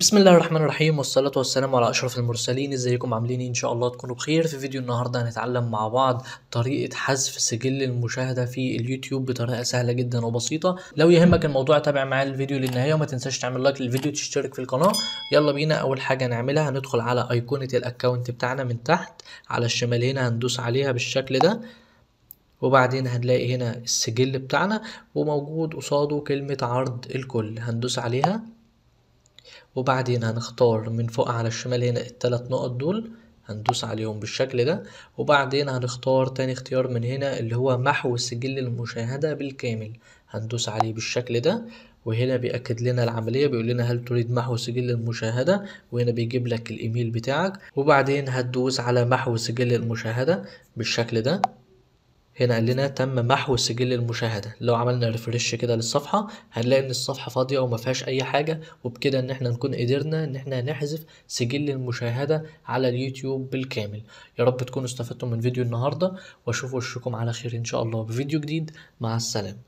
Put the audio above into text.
بسم الله الرحمن الرحيم والصلاة والسلام على أشرف المرسلين ازيكم عاملين إيه؟ إن شاء الله تكونوا بخير في فيديو النهاردة هنتعلم مع بعض طريقة حذف سجل المشاهدة في اليوتيوب بطريقة سهلة جدا وبسيطة لو يهمك الموضوع تابع معايا الفيديو للنهاية وما تنساش تعمل لايك للفيديو وتشترك في القناة يلا بينا أول حاجة هنعملها هندخل على أيقونة الأكونت بتاعنا من تحت على الشمال هنا هندوس عليها بالشكل ده وبعدين هنلاقي هنا السجل بتاعنا وموجود قصاده كلمة عرض الكل هندوس عليها وبعدين هنختار من فوق على الشمال هنا التلات نقط دول هندوس عليهم بالشكل ده وبعدين هنختار تاني اختيار من هنا اللي هو محو سجل المشاهدة بالكامل هندوس عليه بالشكل ده وهنا بيأكد لنا العملية بيقول لنا هل تريد محو سجل المشاهدة وهنا بيجيب لك الإيميل بتاعك وبعدين هتدوس على محو سجل المشاهدة بالشكل ده هنا قال لنا تم محو سجل المشاهدة لو عملنا ريفرش كده للصفحة هنلاقي ان الصفحة فاضية وما فيهاش اي حاجة وبكده ان احنا نكون قدرنا ان احنا نحذف سجل المشاهدة على اليوتيوب بالكامل يا رب تكونوا استفدتم من فيديو النهاردة واشوف وشكم على خير ان شاء الله بفيديو جديد مع السلامة